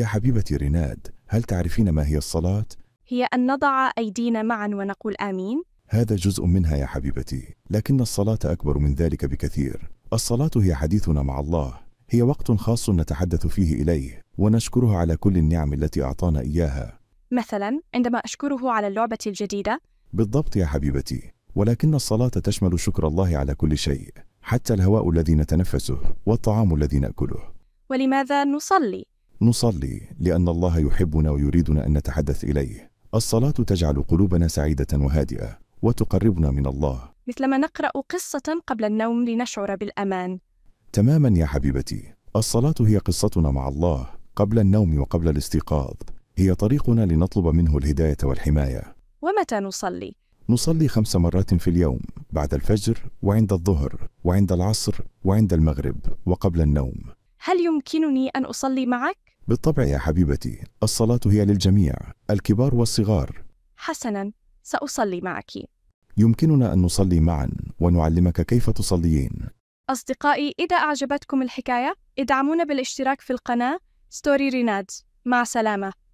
يا حبيبتي ريناد هل تعرفين ما هي الصلاة؟ هي أن نضع أيدينا معا ونقول آمين هذا جزء منها يا حبيبتي لكن الصلاة أكبر من ذلك بكثير الصلاة هي حديثنا مع الله هي وقت خاص نتحدث فيه إليه ونشكره على كل النعم التي أعطانا إياها مثلا عندما أشكره على اللعبة الجديدة بالضبط يا حبيبتي ولكن الصلاة تشمل شكر الله على كل شيء حتى الهواء الذي نتنفسه والطعام الذي نأكله ولماذا نصلي؟ نصلي لأن الله يحبنا ويريدنا أن نتحدث إليه الصلاة تجعل قلوبنا سعيدة وهادئة وتقربنا من الله مثلما نقرأ قصة قبل النوم لنشعر بالأمان تماما يا حبيبتي الصلاة هي قصتنا مع الله قبل النوم وقبل الاستيقاظ هي طريقنا لنطلب منه الهداية والحماية ومتى نصلي؟ نصلي خمس مرات في اليوم بعد الفجر وعند الظهر وعند العصر وعند المغرب وقبل النوم هل يمكنني أن أصلي معك؟ بالطبع يا حبيبتي الصلاة هي للجميع الكبار والصغار حسنا سأصلي معك يمكننا أن نصلي معا ونعلمك كيف تصليين أصدقائي إذا أعجبتكم الحكاية ادعمونا بالاشتراك في القناة ستوري ريناد مع سلامة